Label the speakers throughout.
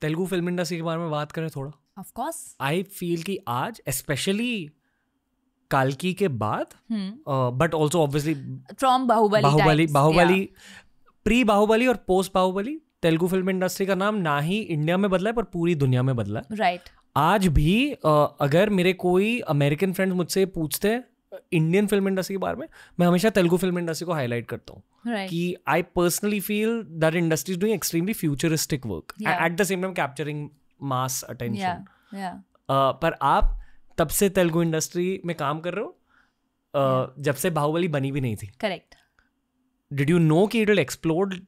Speaker 1: Telugu film industry के बारे में बात करें थोड़ा ऑफ कोर्स आई फील कि आज स्पेशली कालकी के बाद but also obviously
Speaker 2: from Baahubali Baahubali Baahubali
Speaker 1: pre Baahubali और post Baahubali Telugu film industry का नाम ना ही इंडिया में बदला है पर पूरी दुनिया में बदला है राइट right. आज भी uh, अगर मेरे कोई अमेरिकन फ्रेंड्स मुझसे पूछते हैं इंडियन फिल्म इंडस्ट्री के बारे में मैं हमेशा तेलुगु फिल्म इंडस्ट्री को हाईलाइट करता हूँ right. कि I personally feel that industry is doing extremely futuristic work at the same time capturing mass attention पर आप तब से तेलुगु इंडस्ट्री में काम कर रहे हो uh, yeah. जब से बाहुबली बनी भी नहीं थी करेक्ट डिड यू नो कि it will explore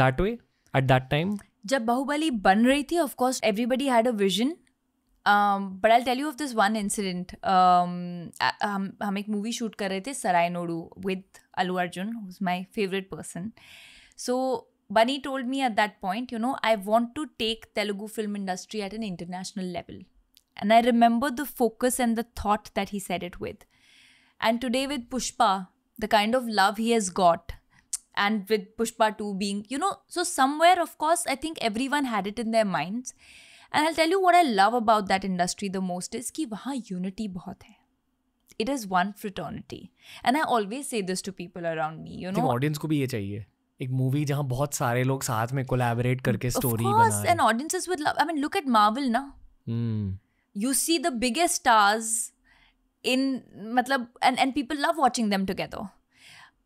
Speaker 1: that way at that time
Speaker 2: जब बाहुबली बन रही थी of course everybody had a vision um, but I'll tell you of this one incident. Um, हम um, हम एक मूवी शूट कर रहे थे सराय Sarrainodu with Allu Arjun Bunny told me at that point, you know, I want to take Telugu film industry at an international level. And I remember the focus and the thought that he said it with. And today with Pushpa, the kind of love he has got, and with Pushpa 2 being, you know, so somewhere, of course, I think everyone had it in their minds. And I tell you what I love about that industry the most is कि वहाँ unity बहुत है it is one fraternity and I always say this to people around me you know
Speaker 1: audience को भी ये चाहिए एक movie जहाँ बहुत सारे लोग साथ में कोलैबोरेट करके स्टोरी बनाएं and
Speaker 2: audiences with love I mean look at Marvel ना you see the biggest stars in मतलब and and people love watching them together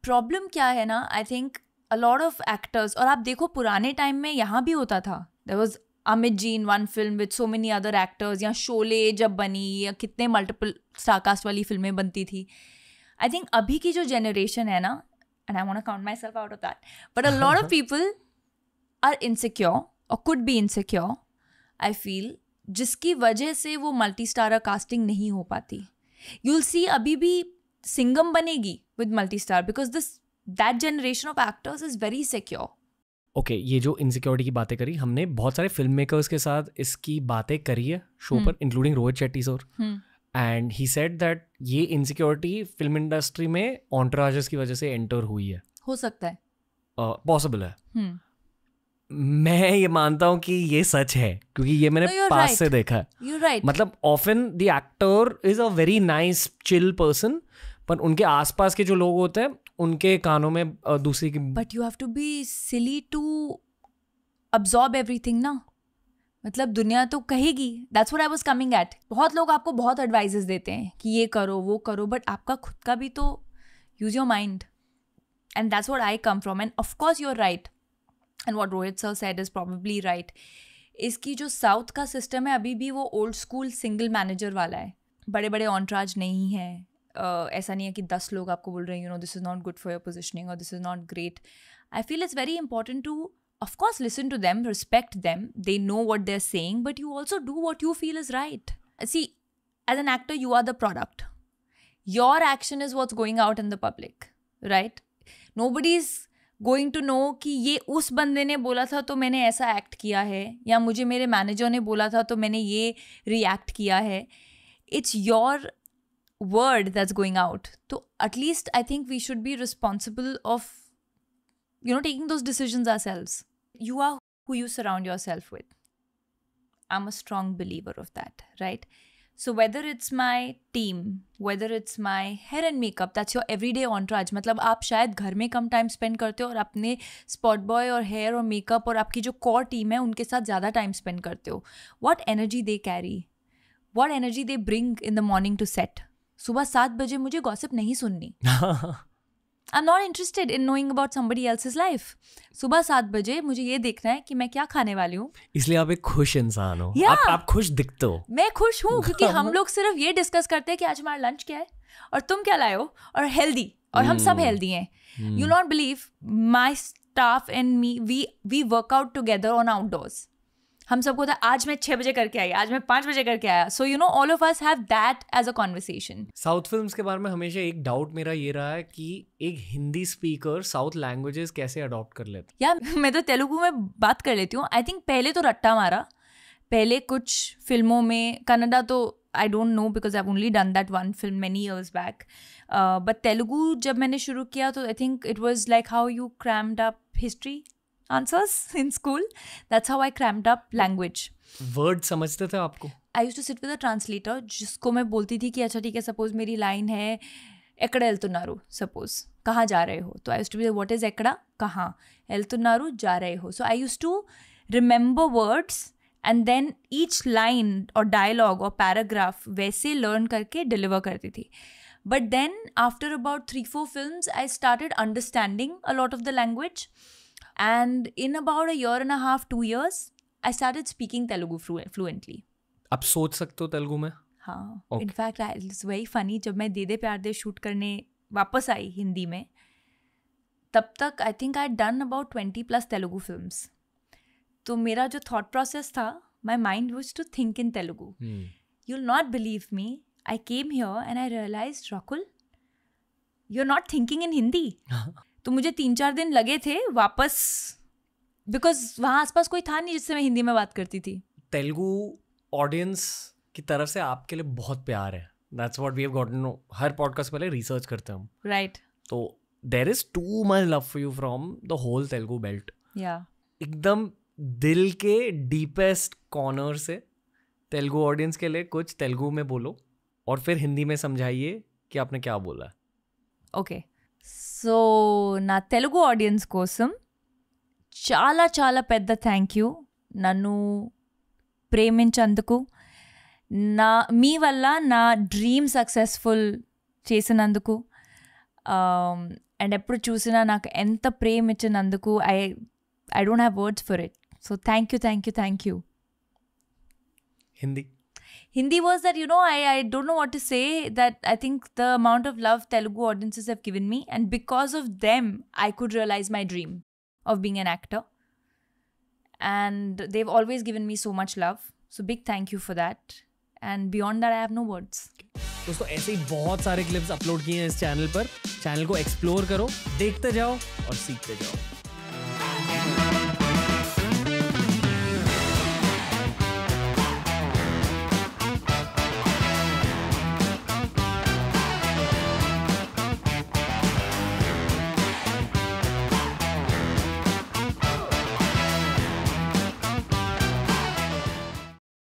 Speaker 2: problem क्या है ना I think a lot of actors और आप देखो पुराने टाइम में यहाँ भी होता था there was Amit ji in one film with so many other actors या शोले जब बनी या कितने मल्टीपल स्टारकास्ट वाली फिल्में बनती थी आई थिंक अभी की जो जनरेशन है ना and I won't count myself out of that but a lot of people are insecure और could be insecure I feel जिसकी वजह से वो मल्टी स्टार कास्टिंग नहीं हो पाती यूल सी अभी भी सिंगम बनेगी with multi star because this that generation of actors is very secure
Speaker 1: okay okay, ये जो इनसिक्योरिटी की बातें करी हमने बहुत सारे फिल्म मेकर्स के साथ इसकी बातें करी है शो हम्म। पर including Rohit Shetty sir and he said that ये इनसिक्योरिटी फिल्म इंडस्ट्री में ऑन्टराजेस की वजह से एंटर हुई है हो सकता है पॉसिबल uh, है हम्म। मैं ये मानता हूँ कि ये सच है क्योंकि ये मैंने no, पास right. से देखा है right. मतलब often the actor is a very nice chill person पर उनके आसपास के जो लोग होते हैं उनके कानों में दूसरी की but
Speaker 2: you have to be silly to absorb everything ना मतलब दुनिया तो कहेगी that's what I was coming at बहुत लोग आपको बहुत एडवाइजेस देते हैं कि ये करो वो करो बट आपका खुद का भी तो use your mind and that's what I come from and of course you are right and what Rohit sir said is probably right इसकी जो साउथ का सिस्टम है अभी भी वो ओल्ड स्कूल सिंगल मैनेजर वाला है बड़े बड़े ऑनट्राज नहीं है uh, ऐसा नहीं है कि दस लोग आपको बोल रहे हैं you know this is not good for your positioning और this is not great I feel it's very important to of course listen to them respect them they know what they're saying but you also do what you feel is right see as an actor you are the product your action is what's going out in the public right nobody's going to know कि ये उस बंदे ने बोला था तो मैंने ऐसा एक्ट किया है या मुझे मेरे मैनेजर ने बोला था तो मैंने ये रिएक्ट किया है it's your word that's going out so at least i think we should be responsible of you know taking those decisions ourselves you are who you surround yourself with i'm a strong believer of that right so whether it's my team whether it's my hair and makeup that's your everyday entourage मतलब आप शायद घर spend कम time spend करते हो और अपने spot boy or hair और makeup और आपकी जो कोर टीम है उनके साथ ज़्यादा टाइम स्पेंड करते हो what energy they carry what energy they bring सुबह सात बजे मुझे गॉसिप नहीं सुननी
Speaker 1: I
Speaker 2: am not interested in knowing about somebody else is life सुबह सात बजे मुझे ये देखना है कि मैं क्या खाने वाली हूँ
Speaker 1: इसलिए आप एक खुश इंसान हो yeah, आप, आप खुश दिखते हो
Speaker 2: मैं खुश हूँ क्योंकि हम लोग सिर्फ ये डिस्कस करते हैं कि आज हमारा लंच क्या है और तुम क्या लाए हो और हेल्दी और hmm. हम सब हेल्दी hmm. हैं you not believe my staff and me we we workout together on outdoors हम सबको था आज मैं छः बजे करके आई आज मैं पाँच बजे करके आया so you know all of us have that as a conversation
Speaker 1: south film के बारे में हमेशा एक डाउट मेरा ये रहा है कि एक हिंदी स्पीकर साउथ लैंग्वेजेस कैसे अडॉप्ट कर लेते
Speaker 2: यार मैं तो तेलुगु में बात कर लेती हूँ आई थिंक पहले तो रट्टा मारा पहले कुछ फिल्मों में कनाडा तो I don't know because I only done that one film many years back but Telugu जब मैंने शुरू किया तो I think it was like how you crammed up history answers in school. That's how I cramped up language.
Speaker 1: Word समझते थे आपको
Speaker 2: I used to sit with a translator जिसको मैं बोलती थी कि अच्छा ठीक है सपोज मेरी लाइन है एकड़ा तुनारू सपोज कहाँ जा रहे हो तो I used to be what is एकड़ा कहाँ एल तुनारू जा रहे हो so I used to remember words and then each line और डायलॉग और पैराग्राफ वैसे लर्न करके डिलीवर करती थी but then after about three four film I started understanding a lot of the language And in about a year and a half, two years, I started speaking Telugu fluently.
Speaker 1: आप सोच सकते हो तेलुगु में
Speaker 2: हाँ in fact it's very funny जब मैं दे दे प्यार दे shoot करने वापस आई हिंदी में तब तक I think I done about twenty plus Telugu film तो मेरा जो थाट प्रोसेस था my mind was to think in Telugu you not believe me I came here and I realise Rakul you are not thinking in Hindi तो मुझे तीन चार दिन लगे थे वापस बिकॉज वहाँ आसपास कोई था नहीं जिससे मैं हिंदी में बात करती थी
Speaker 1: तेलुगु ऑडियंस की तरफ से आपके लिए बहुत प्यार है that's what we have gotten हर पॉडकास्ट पहले रिसर्च करते हैं हम राइट तो there is too much love for you from the whole Telugu belt या एकदम दिल के डीपेस्ट कॉर्नर से तेलुगु ऑडियंस के लिए कुछ तेलुगु में बोलो और फिर हिंदी में समझाइए कि आपने क्या बोला
Speaker 2: ओके okay. సో నా తెలుగు ఆడియన్స్ కోసం చాలా చాలా పెద్ద థ్యాంక్ యూ నన్ను ప్రేమించందుకు నా మీ వల్ల నా డ్రీమ్ సక్సెస్ఫుల్ చేసినందుకు అండ్ ఎప్పుడు చూసినా నాకు ఎంత ప్రేమ ఇచ్చినందుకు I I don't have words for it so thank you thank you thank you Hindi Hindi was that, you know, I, I don't know what to say, that I think the amount of love Telugu audiences have given me, and because of them, I could realize my dream of being an actor. And they've always given me so much love. So, big thank you for that. and beyond that I have no words.
Speaker 1: दोस्तों ऐसे ही बहुत सारे clips upload किए हैं इस channel पर channel को explore करो देखते जाओ और सीखते जाओ